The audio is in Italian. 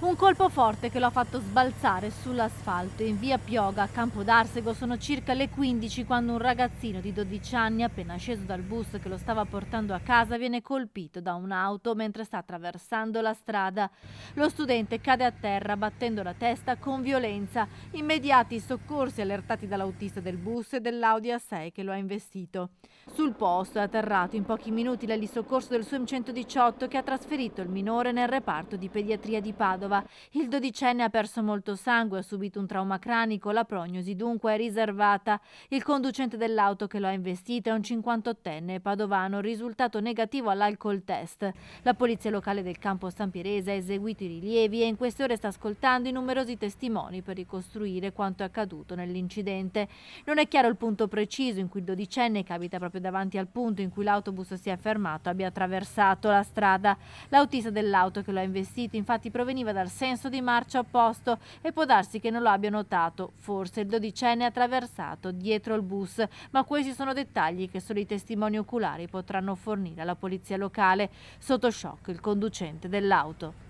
Un colpo forte che lo ha fatto sbalzare sull'asfalto. In via Pioga, a Campo d'Arsego, sono circa le 15 quando un ragazzino di 12 anni, appena sceso dal bus che lo stava portando a casa, viene colpito da un'auto mentre sta attraversando la strada. Lo studente cade a terra battendo la testa con violenza. Immediati soccorsi allertati dall'autista del bus e dell'Audi A6 che lo ha investito. Sul posto è atterrato in pochi minuti l'elisoccorso del SUM 118 che ha trasferito il minore nel reparto di pediatria di Padova. Padova. Il dodicenne ha perso molto sangue, ha subito un trauma cranico, la prognosi dunque è riservata. Il conducente dell'auto che lo ha investito è un 58enne padovano, risultato negativo all'alcol test. La polizia locale del campo San Pierese ha eseguito i rilievi e in queste ore sta ascoltando i numerosi testimoni per ricostruire quanto è accaduto nell'incidente. Non è chiaro il punto preciso in cui il dodicenne, che abita proprio davanti al punto in cui l'autobus si è fermato, abbia attraversato la strada. L'autista dell'auto che lo ha investito infatti proveniva da dal senso di marcia opposto e può darsi che non lo abbia notato. Forse il dodicenne ha attraversato dietro il bus, ma questi sono dettagli che solo i testimoni oculari potranno fornire alla polizia locale. Sotto shock il conducente dell'auto.